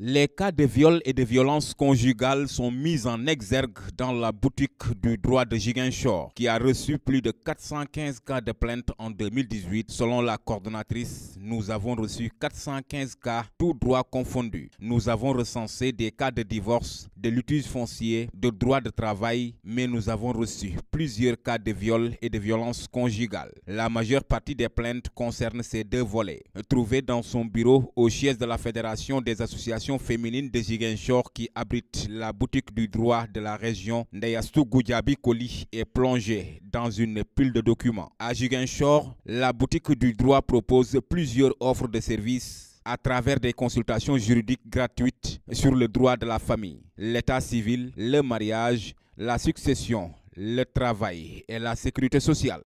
Les cas de viol et de violences conjugales sont mis en exergue dans la boutique du droit de Giguinchor, qui a reçu plus de 415 cas de plainte en 2018. Selon la coordonnatrice, nous avons reçu 415 cas, tous droits confondus. Nous avons recensé des cas de divorce, de litiges fonciers, de droits de travail, mais nous avons reçu plusieurs cas de viol et de violences conjugales La majeure partie des plaintes concerne ces deux volets. Trouvé dans son bureau au chaises de la Fédération des associations féminines de Ziguinchor qui abrite la boutique du droit de la région, Ndeyastou Goudjabi Koli est plongé dans une pile de documents. À Ziguinchor, la boutique du droit propose plusieurs offres de services à travers des consultations juridiques gratuites sur le droit de la famille, l'état civil, le mariage, la succession, le travail et la sécurité sociale.